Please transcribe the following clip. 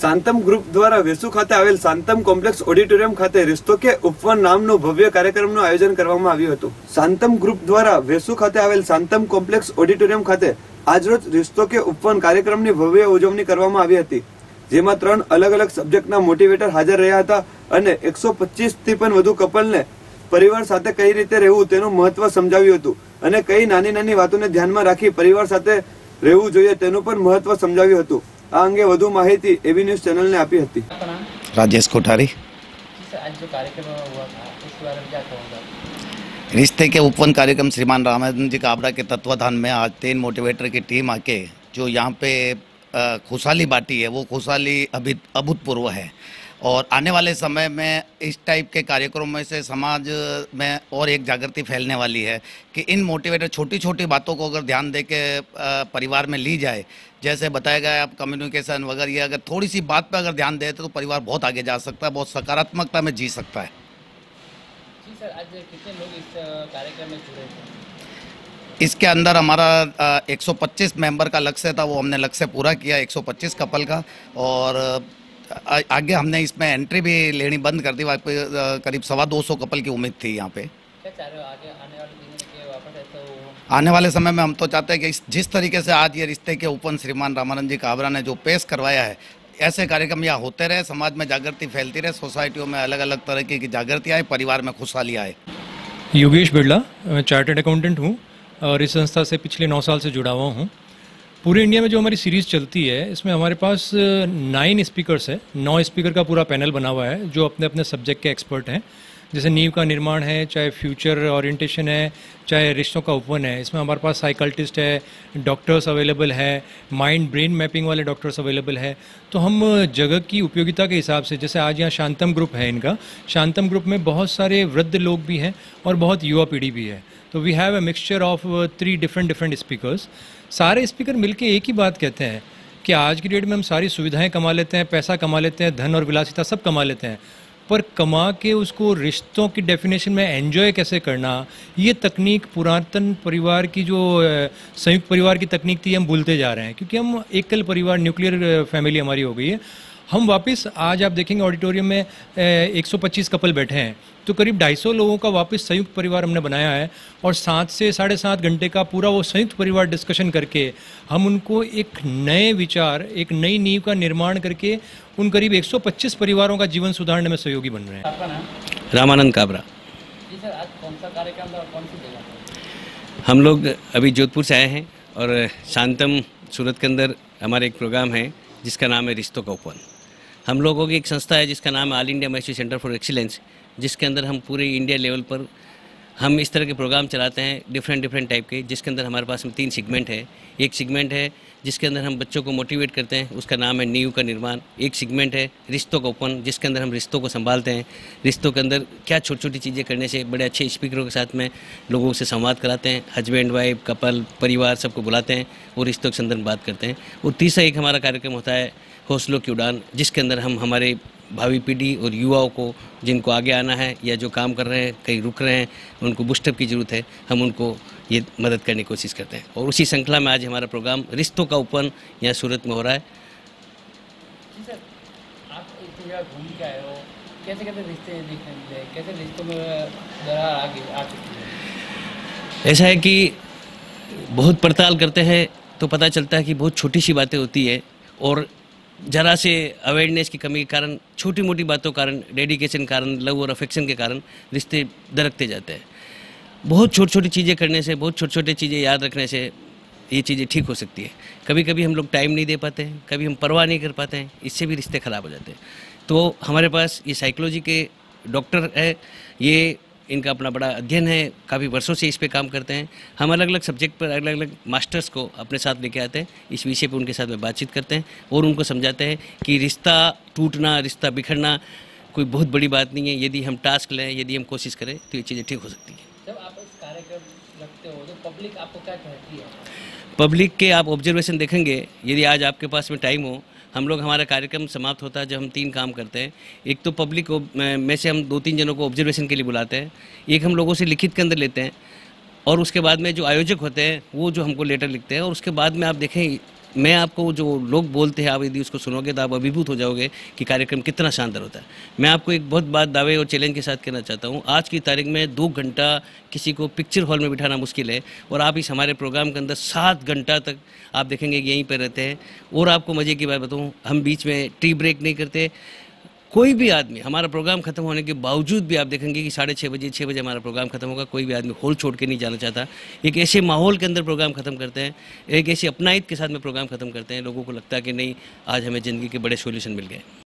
શાંતમ group દ્વારા વેસુ ખાતે આવેલ શાંતમ કોમ્પ્લેક્સ ઓડિટોરિયમ ખાતે રિસ્તો કે ઉપવન નામનો ભવ્ય કાર્યક્રમનું આયોજન કરવામાં આવ્યું હતું શાંતમ ગ્રુપ દ્વારા વેસુ ખાતે આવેલ શાંતમ કોમ્પ્લેક્સ ઓડિટોરિયમ ખાતે આજરોજ રિસ્તો કે ઉપવન કાર્યક્રમની ભવ્ય ઉજવણી કરવામાં આવી હતી જેમાં ત્રણ અલગ અલગ સબ્જેક્ટના મોટિવેટર હાજર રહ્યા હતા અને એકસો પચીસથી પણ વધુ કપલને પરિવાર સાથે કઈ રીતે રહેવું તેનું મહત્વ સમજાવ્યું હતું અને કઈ નાની નાની વાતોને ધ્યાનમાં રાખી પરિવાર સાથે રહેવું જોઈએ તેનું પણ મહત્વ સમજાવ્યું હતું आंगे वधु माहिती માહિતી न्यूज चैनल ने आपी हती राजेश कोठारी रिश्ते के उपवन कार्यक्रम श्रीमान रामानंद जी काबड़ा के तत्वाधान में आज तीन मोटिवेटर की टीम आके जो यहाँ पे खुशहाली बाटी है वो खुशहाली अभी अभूतपूर्व है और आने वाले समय में इस टाइप के कार्यक्रमों से समाज में और एक जागृति फैलने वाली है कि इन मोटिवेटर छोटी छोटी बातों को अगर ध्यान दे के परिवार में ली जाए जैसे बताया गया आप कम्युनिकेशन वगैरह ये अगर थोड़ी सी बात पर अगर ध्यान देते तो परिवार बहुत आगे जा सकता है बहुत सकारात्मकता में जी सकता है जी सर आज कितने लोग इस कार्यक्रम में जुड़े इसके अंदर हमारा 125 मेंबर का लक्ष्य था वो हमने लक्ष्य पूरा किया 125 कपल का और आगे हमने इसमें एंट्री भी लेनी बंद कर दी वहाँ करीब सवा दो सौ कपल की उम्मीद थी यहाँ पे आने वाले समय में हम तो चाहते हैं कि जिस तरीके से आज ये रिश्ते के ओपन श्रीमान रामानंद जी काबरा ने जो पेश करवाया है ऐसे कार्यक्रम यहाँ होते रहे समाज में जागृति फैलती रहे सोसाइटियों में अलग अलग तरह की जागृति आए परिवार में खुशहाली आए योगेश बिरला मैं चार्टेड अकाउंटेंट हूँ और इस संस्था से पिछले नौ साल से जुड़ा हुआ हूँ पूरे इंडिया में जो हमारी सीरीज चलती है इसमें हमारे पास नाइन स्पीकर्स है नौ स्पीकर का पूरा पैनल बना हुआ है जो अपने अपने सब्जेक्ट के एक्सपर्ट हैं जैसे नींव का निर्माण है चाहे फ्यूचर ऑरिएंटेशन है चाहे रिश्तों का उपवन है इसमें हमारे पास साइकल्टिस्ट है डॉक्टर्स अवेलेबल है माइंड ब्रेन मैपिंग वाले डॉक्टर्स अवेलेबल है तो हम जगह की उपयोगिता के हिसाब से जैसे आज यहाँ शांतम ग्रुप है इनका शांतम ग्रुप में बहुत सारे वृद्ध लोग भी हैं और बहुत युवा पीढ़ी भी है तो we have a mixture of three different different speakers सारे स्पीकर मिलकर एक ही बात कहते हैं कि आज की डेट में हम सारी सुविधाएं कमा लेते हैं पैसा कमा लेते हैं धन और विलासिता सब कमा लेते हैं पर कमा के उसको रिश्तों की डेफिनेशन में एन्जॉय कैसे करना ये तकनीक पुरातन परिवार की जो संयुक्त परिवार की तकनीक थी हम भूलते जा रहे हैं क्योंकि हम एकल परिवार न्यूक्लियर फैमिली हमारी हो गई है हम वापस आज आप देखेंगे ऑडिटोरियम में 125 कपल बैठे हैं तो करीब 250 लोगों का वापस संयुक्त परिवार हमने बनाया है और सात से साढ़े सात घंटे का पूरा वो संयुक्त परिवार डिस्कशन करके हम उनको एक नए विचार एक नई नींव का निर्माण करके उन करीब 125 परिवारों का जीवन सुधारने में सहयोगी बन रहे हैं रामानंद काबरा हम लोग अभी जोधपुर से आए हैं और शांतम सूरत के अंदर हमारे एक प्रोग्राम है जिसका नाम है रिश्तों का उपवन हम लोगों की एक संस्था है जिसका नाम है all India Massey centre for excellence जिसके अंदर हम पूरे इंडिया लेवल पर हम इस तरह के प्रोग्राम चलाते हैं डिफरेंट डिफरेंट टाइप के जिसके अंदर हमारे पास में तीन सिगमेंट है एक सिगमेंट है जिसके अंदर हम बच्चों को मोटिवेट करते हैं उसका नाम है नीयू का निर्माण एक सिगमेंट है रिश्तों का ओपन जिसके अंदर हम रिश्तों को संभालते हैं रिश्तों के अंदर क्या छोटी छोटी चीज़ें करने से बड़े अच्छे स्पीकरों के साथ में लोगों से संवाद कराते हैं हस्बैंड वाइफ कपल परिवार सबको बुलाते हैं और रिश्तों के संदर्भ में बात करते हैं और तीसरा एक हमारा कार्यक्रम होता है हौसलों की उड़ान जिसके अंदर हम हमारे भावी पीढ़ी और युवाओं को जिनको आगे आना है या जो काम कर रहे हैं कहीं रुक रहे हैं उनको बुस्टअप की ज़रूरत है हम उनको ये मदद करने की कोशिश करते हैं और उसी श्रृंखला में आज हमारा प्रोग्राम रिश्तों का ओपन यहाँ सूरत में हो रहा है है ऐसा है कि बहुत पड़ताल करते हैं तो पता चलता है कि बहुत छोटी सी बातें होती है और जरा से अवेयरनेस की कमी के कारण छोटी मोटी बातों कारण डेडिकेशन के कारण लव और अफेक्शन के कारण रिश्ते दरकते जाते हैं बहुत छोटी छोटी चीज़ें करने से बहुत छोटे छोटे चीज़ें याद रखने से ये चीज़ें ठीक हो सकती है कभी कभी हम लोग टाइम नहीं दे पाते हैं कभी हम परवाह नहीं कर पाते हैं इससे भी रिश्ते ख़राब हो जाते हैं तो हमारे पास ये साइकोलॉजी के डॉक्टर है ये इनका अपना बड़ा अध्ययन है काफ़ी वर्षों से इस पे काम करते हैं हम अलग अलग सब्जेक्ट पर अलग अलग मास्टर्स को अपने साथ लेके आते हैं इस विषय पर उनके साथ में बातचीत करते हैं और उनको समझाते हैं कि रिश्ता टूटना रिश्ता बिखरना कोई बहुत बड़ी बात नहीं है यदि हम टास्क लें यदि हम कोशिश करें तो ये चीज़ें ठीक हो सकती हैं जब आप इस हो तो पब्लिक आपको क्या कहती है पब्लिक के आप ऑब्जर्वेशन देखेंगे यदि आज आपके पास में टाइम हो हम लोग हमारा कार्यक्रम समाप्त होता है जब हम तीन काम करते हैं एक तो पब्लिक में से हम दो तीन जनों को ऑब्जर्वेशन के लिए बुलाते हैं एक हम लोगों से लिखित के अंदर लेते हैं और उसके बाद में जो आयोजक होते हैं वो जो हमको लेटर लिखते हैं और उसके बाद में आप देखें मैं आपको जो लोग बोलते हैं आप यदि उसको सुनोगे तो आप अभिभूत हो जाओगे कि कार्यक्रम कितना शानदार होता है मैं आपको एक बहुत बात दावे और चैलेंज के साथ कहना चाहता हूँ आज की तारीख में दो घंटा किसी को पिक्चर हॉल में बिठाना मुश्किल है और आप इस हमारे प्रोग्राम के अंदर सात घंटा तक आप देखेंगे यहीं पर रहते हैं और आपको मज़े की बात बताऊँ हम बीच में टी ब्रेक नहीं करते कोई भी आदमी हमारा प्रोग्राम खत्म होने के बावजूद भी आप देखेंगे कि साढ़े छः बजे छः बजे हमारा प्रोग्राम खत्म होगा कोई भी आदमी होल छोड़ के नहीं जाना चाहता एक ऐसे माहौल के अंदर प्रोग्राम खत्म करते हैं एक ऐसी अपनाइत के साथ में प्रोग्राम खत्म करते हैं लोगों को लगता है कि नहीं आज हमें ज़िंदगी के बड़े सोल्यूशन मिल गए